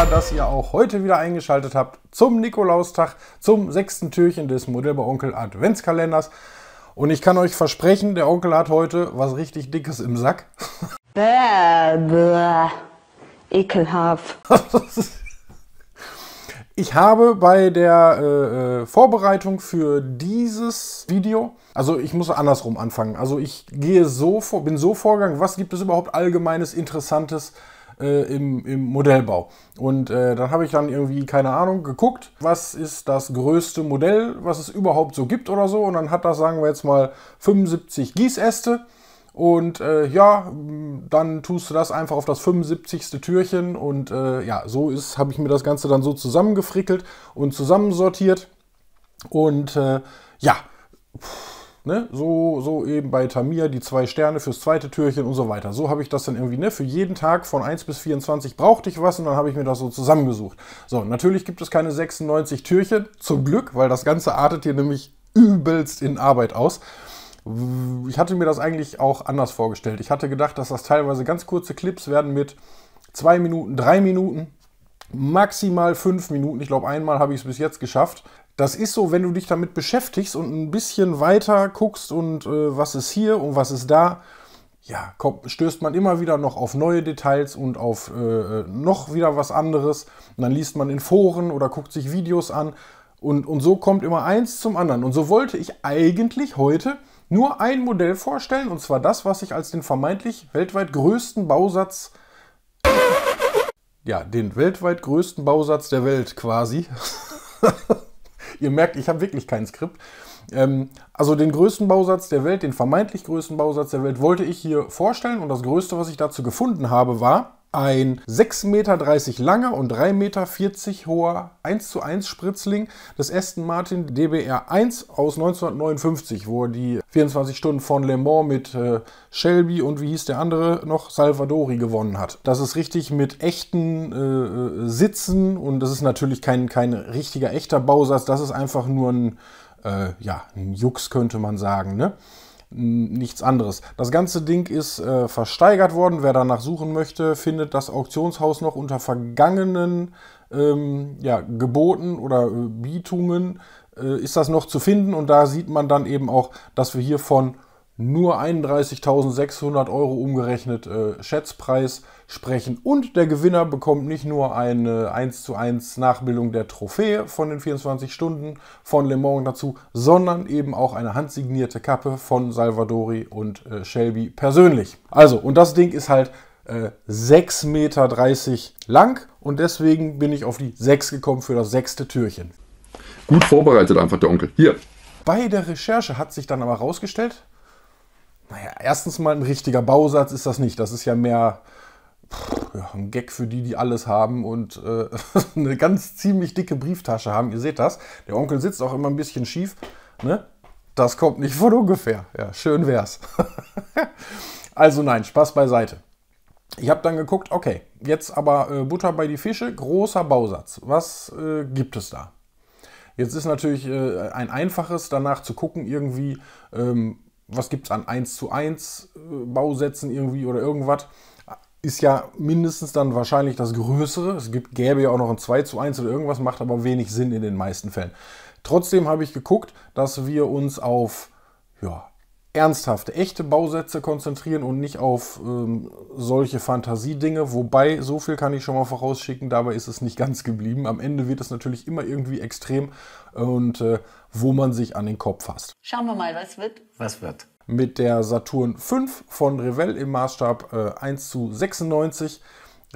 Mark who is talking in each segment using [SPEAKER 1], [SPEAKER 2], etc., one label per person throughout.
[SPEAKER 1] dankbar, dass ihr auch heute wieder eingeschaltet habt zum Nikolaustag, zum sechsten Türchen des Modellbau-Onkel Adventskalenders. Und ich kann euch versprechen, der Onkel hat heute was richtig Dickes im Sack. Bäh, bäh. Ekelhaft. Ich habe bei der äh, äh, Vorbereitung für dieses Video, also ich muss andersrum anfangen. Also ich gehe so vor, bin so vorgegangen, was gibt es überhaupt allgemeines Interessantes äh, im, im Modellbau. Und äh, dann habe ich dann irgendwie, keine Ahnung, geguckt, was ist das größte Modell, was es überhaupt so gibt oder so. Und dann hat das, sagen wir jetzt mal, 75 Gießäste. Und äh, ja, dann tust du das einfach auf das 75. Türchen. Und äh, ja, so ist, habe ich mir das Ganze dann so zusammengefrickelt und zusammensortiert. Und äh, ja, pff Ne? So, so eben bei Tamir die zwei Sterne fürs zweite Türchen und so weiter. So habe ich das dann irgendwie, ne? Für jeden Tag von 1 bis 24 brauchte ich was und dann habe ich mir das so zusammengesucht. So, natürlich gibt es keine 96 Türchen, zum Glück, weil das Ganze artet hier nämlich übelst in Arbeit aus. Ich hatte mir das eigentlich auch anders vorgestellt. Ich hatte gedacht, dass das teilweise ganz kurze Clips werden mit 2 Minuten, 3 Minuten, maximal 5 Minuten. Ich glaube, einmal habe ich es bis jetzt geschafft das ist so, wenn du dich damit beschäftigst und ein bisschen weiter guckst und äh, was ist hier und was ist da, ja, kommt, stößt man immer wieder noch auf neue Details und auf äh, äh, noch wieder was anderes. Und dann liest man in Foren oder guckt sich Videos an. Und, und so kommt immer eins zum anderen. Und so wollte ich eigentlich heute nur ein Modell vorstellen, und zwar das, was ich als den vermeintlich weltweit größten Bausatz, ja, den weltweit größten Bausatz der Welt quasi Ihr merkt, ich habe wirklich kein Skript. Ähm, also den größten Bausatz der Welt, den vermeintlich größten Bausatz der Welt, wollte ich hier vorstellen. Und das Größte, was ich dazu gefunden habe, war, ein 6,30 Meter langer und 3,40 Meter hoher 1 zu 1 Spritzling des Aston Martin DBR 1 aus 1959, wo er die 24 Stunden von Le Mans mit äh, Shelby und wie hieß der andere noch, Salvadori gewonnen hat. Das ist richtig mit echten äh, äh, Sitzen und das ist natürlich kein, kein richtiger echter Bausatz, das ist einfach nur ein, äh, ja, ein Jux könnte man sagen, ne? nichts anderes. Das ganze Ding ist äh, versteigert worden. Wer danach suchen möchte, findet das Auktionshaus noch unter vergangenen ähm, ja, Geboten oder äh, Bietungen. Äh, ist das noch zu finden und da sieht man dann eben auch, dass wir hier von nur 31.600 Euro umgerechnet äh, Schätzpreis sprechen. Und der Gewinner bekommt nicht nur eine 1 zu 1 Nachbildung der Trophäe von den 24 Stunden von Le Mans dazu, sondern eben auch eine handsignierte Kappe von Salvadori und äh, Shelby persönlich. Also, und das Ding ist halt äh, 6,30 Meter lang und deswegen bin ich auf die 6 gekommen für das sechste Türchen. Gut vorbereitet einfach der Onkel. Hier. Bei der Recherche hat sich dann aber herausgestellt, naja, erstens mal ein richtiger Bausatz ist das nicht. Das ist ja mehr pff, ein Gag für die, die alles haben und äh, eine ganz ziemlich dicke Brieftasche haben. Ihr seht das. Der Onkel sitzt auch immer ein bisschen schief. Ne? Das kommt nicht von ungefähr. Ja, schön wär's. also nein, Spaß beiseite. Ich habe dann geguckt, okay, jetzt aber äh, Butter bei die Fische, großer Bausatz. Was äh, gibt es da? Jetzt ist natürlich äh, ein einfaches danach zu gucken, irgendwie, ähm, was gibt es an 1 zu 1 äh, Bausätzen irgendwie oder irgendwas, ist ja mindestens dann wahrscheinlich das Größere. Es gibt, gäbe ja auch noch ein 2 zu 1 oder irgendwas, macht aber wenig Sinn in den meisten Fällen. Trotzdem habe ich geguckt, dass wir uns auf ja, ernsthafte, echte Bausätze konzentrieren und nicht auf ähm, solche Fantasiedinge. Wobei, so viel kann ich schon mal vorausschicken, dabei ist es nicht ganz geblieben. Am Ende wird es natürlich immer irgendwie extrem äh, und äh, wo man sich an den Kopf fasst. Schauen wir mal, was wird. Was wird? Mit der Saturn 5 von Revell im Maßstab äh, 1 zu 96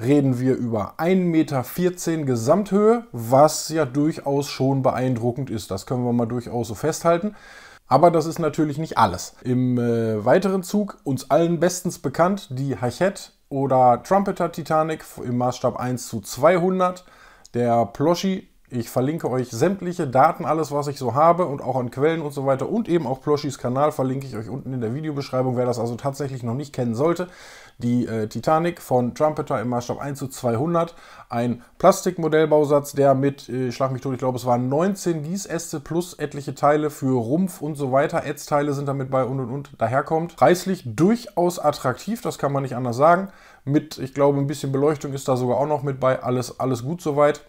[SPEAKER 1] reden wir über 1,14 Meter Gesamthöhe, was ja durchaus schon beeindruckend ist. Das können wir mal durchaus so festhalten. Aber das ist natürlich nicht alles. Im äh, weiteren Zug uns allen bestens bekannt die Hachette oder Trumpeter Titanic im Maßstab 1 zu 200, der Ploschi ich verlinke euch sämtliche Daten, alles was ich so habe und auch an Quellen und so weiter und eben auch Ploschis Kanal verlinke ich euch unten in der Videobeschreibung, wer das also tatsächlich noch nicht kennen sollte. Die äh, Titanic von Trumpeter im Maßstab 1 zu 200, ein Plastikmodellbausatz, der mit, äh, schlag mich tot, ich glaube es waren 19 Gießäste plus etliche Teile für Rumpf und so weiter, Ätzteile sind damit bei und und und, daherkommt. Preislich durchaus attraktiv, das kann man nicht anders sagen. Mit, ich glaube, ein bisschen Beleuchtung ist da sogar auch noch mit bei, alles, alles gut soweit.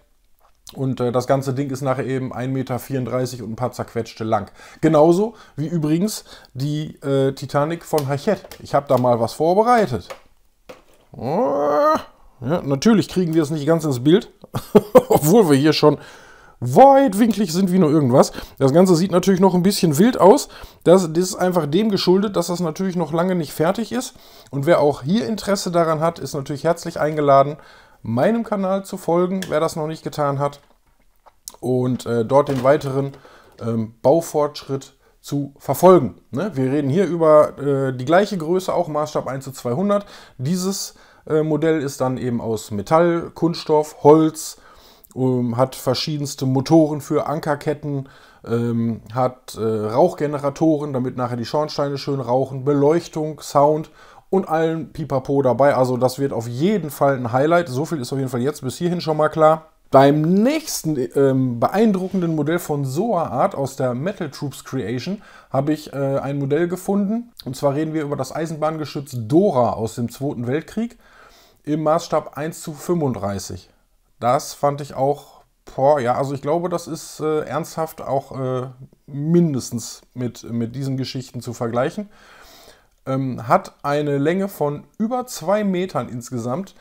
[SPEAKER 1] Und äh, das ganze Ding ist nachher eben 1,34 Meter und ein paar zerquetschte lang. Genauso wie übrigens die äh, Titanic von Hachette. Ich habe da mal was vorbereitet. Ah, ja, natürlich kriegen wir es nicht ganz ins Bild, obwohl wir hier schon weitwinklig sind wie nur irgendwas. Das Ganze sieht natürlich noch ein bisschen wild aus. Das, das, ist einfach dem geschuldet, dass das natürlich noch lange nicht fertig ist. Und wer auch hier Interesse daran hat, ist natürlich herzlich eingeladen, meinem Kanal zu folgen, wer das noch nicht getan hat. Und äh, dort den weiteren ähm, Baufortschritt zu verfolgen. Ne? Wir reden hier über äh, die gleiche Größe, auch Maßstab 1 zu 200. Dieses äh, Modell ist dann eben aus Metall, Kunststoff, Holz, ähm, hat verschiedenste Motoren für Ankerketten, ähm, hat äh, Rauchgeneratoren, damit nachher die Schornsteine schön rauchen, Beleuchtung, Sound und allen Pipapo dabei. Also das wird auf jeden Fall ein Highlight. So viel ist auf jeden Fall jetzt bis hierhin schon mal klar. Beim nächsten ähm, beeindruckenden Modell von Soa Art aus der Metal Troops Creation habe ich äh, ein Modell gefunden. Und zwar reden wir über das Eisenbahngeschütz Dora aus dem Zweiten Weltkrieg im Maßstab 1 zu 35. Das fand ich auch, boah, ja, also ich glaube, das ist äh, ernsthaft auch äh, mindestens mit, mit diesen Geschichten zu vergleichen ähm, hat eine Länge von über 2 Metern insgesamt,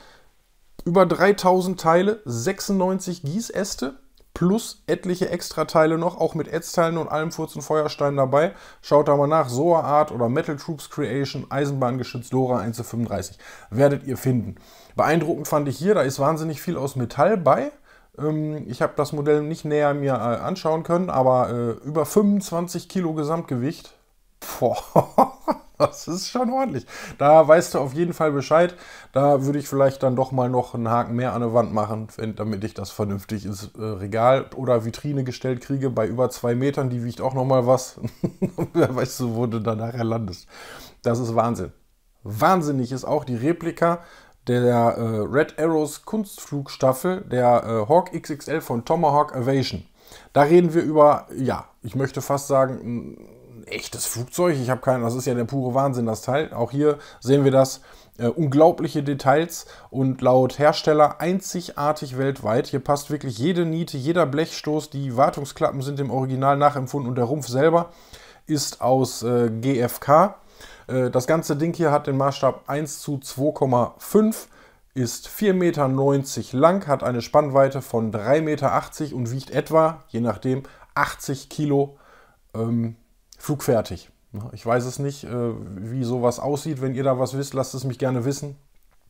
[SPEAKER 1] über 3000 Teile, 96 Gießäste plus etliche Extrateile noch, auch mit Ätzteilen und allem Furz und Feuerstein dabei. Schaut da mal nach, Soa Art oder Metal Troops Creation, Eisenbahngeschütz Dora 1 zu 35. Werdet ihr finden. Beeindruckend fand ich hier, da ist wahnsinnig viel aus Metall bei. Ähm, ich habe das Modell nicht näher mir äh, anschauen können, aber äh, über 25 Kilo Gesamtgewicht. Boah. Das ist schon ordentlich. Da weißt du auf jeden Fall Bescheid. Da würde ich vielleicht dann doch mal noch einen Haken mehr an der Wand machen, damit ich das vernünftig ins äh, Regal oder Vitrine gestellt kriege. Bei über zwei Metern, die wiegt auch noch mal was. Wer weißt du, wo du da nachher landest. Das ist Wahnsinn. Wahnsinnig ist auch die Replika der äh, Red Arrows Kunstflugstaffel, der äh, Hawk XXL von Tomahawk Aviation. Da reden wir über, ja, ich möchte fast sagen, echtes Flugzeug. Ich habe keinen, das ist ja der pure Wahnsinn, das Teil. Auch hier sehen wir das. Äh, unglaubliche Details und laut Hersteller einzigartig weltweit. Hier passt wirklich jede Niete, jeder Blechstoß, die Wartungsklappen sind im Original nachempfunden und der Rumpf selber ist aus äh, GFK. Äh, das ganze Ding hier hat den Maßstab 1 zu 2,5 ist 4,90 Meter lang, hat eine Spannweite von 3,80 Meter und wiegt etwa, je nachdem, 80 Kilo. Ähm, flugfertig. Ich weiß es nicht, äh, wie sowas aussieht. Wenn ihr da was wisst, lasst es mich gerne wissen.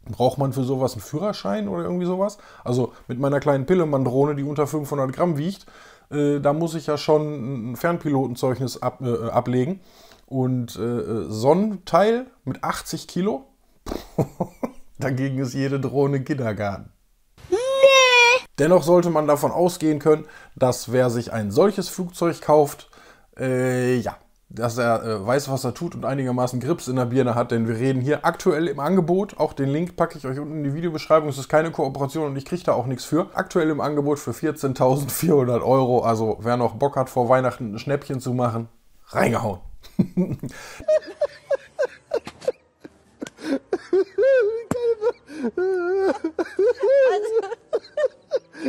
[SPEAKER 1] Braucht man für sowas einen Führerschein oder irgendwie sowas? Also mit meiner kleinen Pille-Mandrone, die unter 500 Gramm wiegt, äh, da muss ich ja schon ein Fernpilotenzeugnis ab, äh, ablegen. Und äh, äh Sonnenteil mit 80 Kilo, dagegen ist jede Drohne Kindergarten. Nee. Dennoch sollte man davon ausgehen können, dass wer sich ein solches Flugzeug kauft, äh, ja, dass er äh, weiß, was er tut und einigermaßen Grips in der Birne hat, denn wir reden hier aktuell im Angebot. Auch den Link packe ich euch unten in die Videobeschreibung. Es ist keine Kooperation und ich kriege da auch nichts für. Aktuell im Angebot für 14.400 Euro. Also wer noch Bock hat, vor Weihnachten ein Schnäppchen zu machen, reingehauen.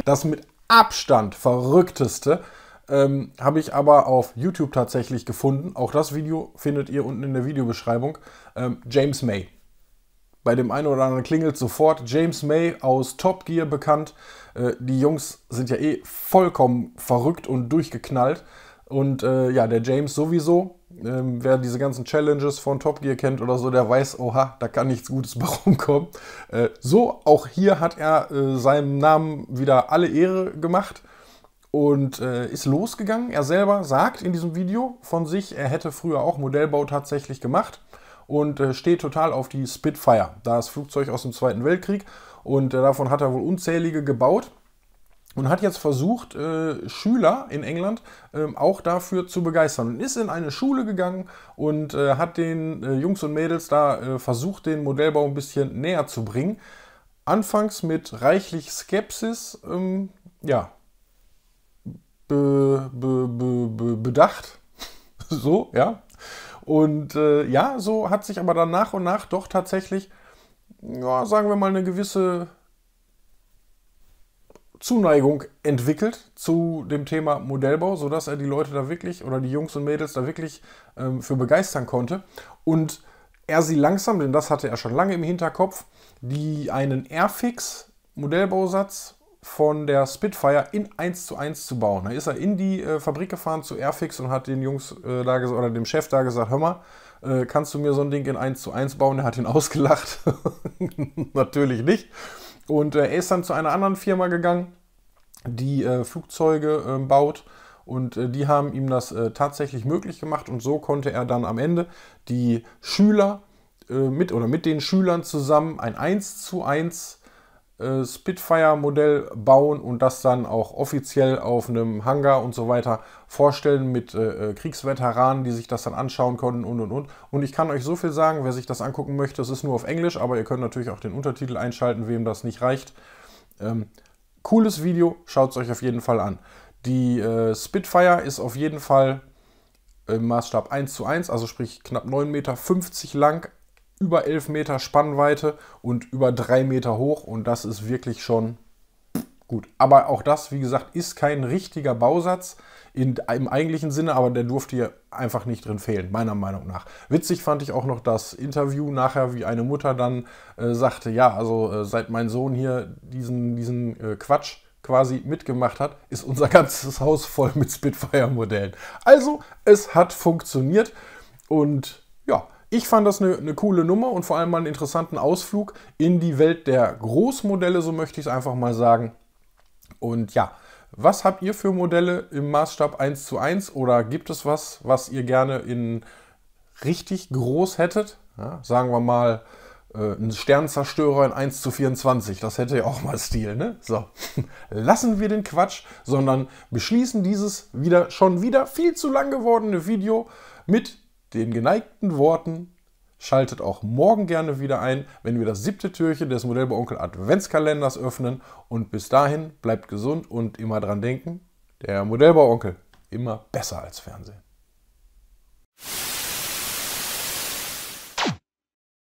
[SPEAKER 1] das mit Abstand verrückteste ähm, Habe ich aber auf YouTube tatsächlich gefunden. Auch das Video findet ihr unten in der Videobeschreibung. Ähm, James May. Bei dem einen oder anderen klingelt sofort James May aus Top Gear bekannt. Äh, die Jungs sind ja eh vollkommen verrückt und durchgeknallt. Und äh, ja, der James sowieso. Ähm, wer diese ganzen Challenges von Top Gear kennt oder so, der weiß, oha, da kann nichts Gutes bei rumkommen. Äh, so, auch hier hat er äh, seinem Namen wieder alle Ehre gemacht und äh, ist losgegangen. Er selber sagt in diesem Video von sich, er hätte früher auch Modellbau tatsächlich gemacht und äh, steht total auf die Spitfire, das Flugzeug aus dem Zweiten Weltkrieg. Und äh, davon hat er wohl unzählige gebaut und hat jetzt versucht, äh, Schüler in England ähm, auch dafür zu begeistern. Und ist in eine Schule gegangen und äh, hat den äh, Jungs und Mädels da versucht, den Modellbau ein bisschen näher zu bringen. Anfangs mit reichlich Skepsis, ähm, ja, be, be, be, bedacht. so, ja. Und äh, ja, so hat sich aber dann nach und nach doch tatsächlich, ja, sagen wir mal, eine gewisse Zuneigung entwickelt zu dem Thema Modellbau, sodass er die Leute da wirklich oder die Jungs und Mädels da wirklich ähm, für begeistern konnte. Und er sie langsam, denn das hatte er schon lange im Hinterkopf, die einen Airfix Modellbausatz von der Spitfire in 1 zu 1 zu bauen. Da ist er in die äh, Fabrik gefahren zu Airfix und hat den Jungs äh, da oder dem Chef da gesagt, hör mal, äh, kannst du mir so ein Ding in 1 zu 1 bauen? Der hat ihn ausgelacht. Natürlich nicht. Und äh, er ist dann zu einer anderen Firma gegangen, die äh, Flugzeuge ähm, baut. Und die haben ihm das tatsächlich möglich gemacht. Und so konnte er dann am Ende die Schüler mit oder mit den Schülern zusammen ein 1 zu 1 äh, Spitfire-Modell bauen und das dann auch offiziell auf einem Hangar und so weiter vorstellen mit äh, äh Kriegsveteranen, die sich das dann anschauen konnten und und und. Und ich kann euch so viel sagen, wer sich das angucken möchte, es ist nur auf Englisch, aber ihr könnt natürlich auch den Untertitel einschalten, wem das nicht reicht. Ähm, cooles Video, schaut es euch auf jeden Fall an. Die äh, Spitfire ist auf jeden Fall im Maßstab 1 zu 1, also sprich knapp 9,50 Meter lang, über 11 Meter Spannweite und über 3 Meter hoch und das ist wirklich schon gut. Aber auch das, wie gesagt, ist kein richtiger Bausatz in, im eigentlichen Sinne, aber der durfte hier einfach nicht drin fehlen, meiner Meinung nach. Witzig fand ich auch noch das Interview nachher, wie eine Mutter dann äh, sagte, ja, also äh, seit mein Sohn hier diesen, diesen äh, Quatsch quasi mitgemacht hat, ist unser ganzes Haus voll mit Spitfire-Modellen. Also, es hat funktioniert und ja, ich fand das eine, eine, coole Nummer und vor allem mal einen interessanten Ausflug in die Welt der Großmodelle, so möchte ich es einfach mal sagen. Und ja, was habt ihr für Modelle im Maßstab 1 zu 1 oder gibt es was, was ihr gerne in richtig groß hättet? Ja, sagen wir mal äh, ein Sternzerstörer in 1 zu 24, das hätte ja auch mal Stil, ne? So, lassen wir den Quatsch, sondern beschließen dieses wieder schon wieder viel zu lang gewordene Video mit den geneigten Worten Schaltet auch morgen gerne wieder ein, wenn wir das siebte Türchen des Modellbau Onkel Adventskalenders öffnen. Und bis dahin bleibt gesund und immer dran denken: der Modellbau Onkel immer besser als Fernsehen.